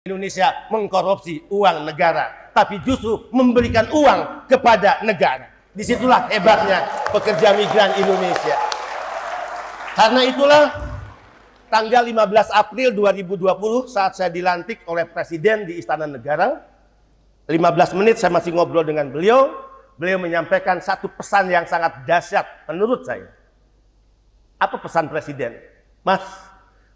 Indonesia mengkorupsi uang negara, tapi justru memberikan uang kepada negara. Disitulah hebatnya pekerja migran Indonesia. Karena itulah tanggal 15 April 2020 saat saya dilantik oleh Presiden di Istana Negara, 15 menit saya masih ngobrol dengan beliau, beliau menyampaikan satu pesan yang sangat dahsyat menurut saya. Apa pesan Presiden? Mas,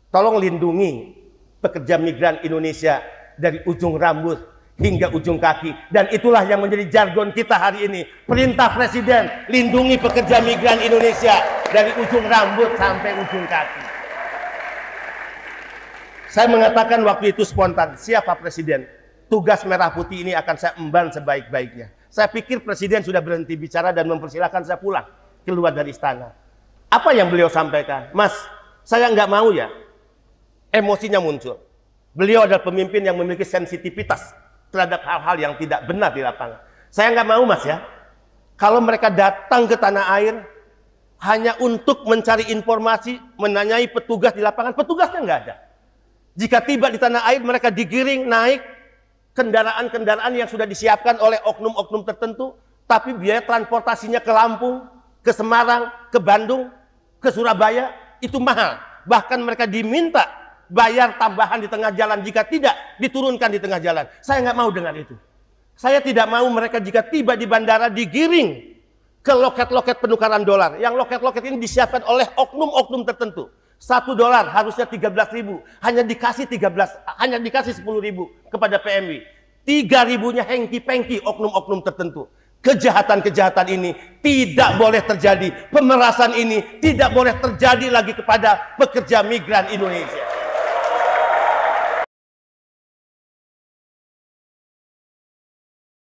tolong lindungi pekerja migran Indonesia dari ujung rambut hingga ujung kaki dan itulah yang menjadi jargon kita hari ini perintah presiden lindungi pekerja migran Indonesia dari ujung rambut sampai ujung kaki saya mengatakan waktu itu spontan siapa presiden tugas merah putih ini akan saya emban sebaik-baiknya saya pikir presiden sudah berhenti bicara dan mempersilahkan saya pulang keluar dari istana apa yang beliau sampaikan mas saya nggak mau ya Emosinya muncul. Beliau adalah pemimpin yang memiliki sensitivitas terhadap hal-hal yang tidak benar di lapangan. Saya nggak mau mas ya, kalau mereka datang ke tanah air hanya untuk mencari informasi, menanyai petugas di lapangan, petugasnya nggak ada. Jika tiba di tanah air, mereka digiring naik kendaraan-kendaraan yang sudah disiapkan oleh oknum-oknum tertentu, tapi biaya transportasinya ke Lampung, ke Semarang, ke Bandung, ke Surabaya, itu mahal. Bahkan mereka diminta bayar tambahan di tengah jalan. Jika tidak, diturunkan di tengah jalan. Saya nggak mau dengan itu. Saya tidak mau mereka jika tiba di bandara digiring ke loket-loket penukaran dolar. Yang loket-loket ini disiapkan oleh oknum-oknum tertentu. Satu dolar harusnya 13 ribu, hanya dikasih 13, hanya dikasih 10 ribu kepada PMI. Tiga ribunya hengki-pengki oknum-oknum tertentu. Kejahatan-kejahatan ini tidak boleh terjadi. Pemerasan ini tidak boleh terjadi lagi kepada pekerja migran Indonesia.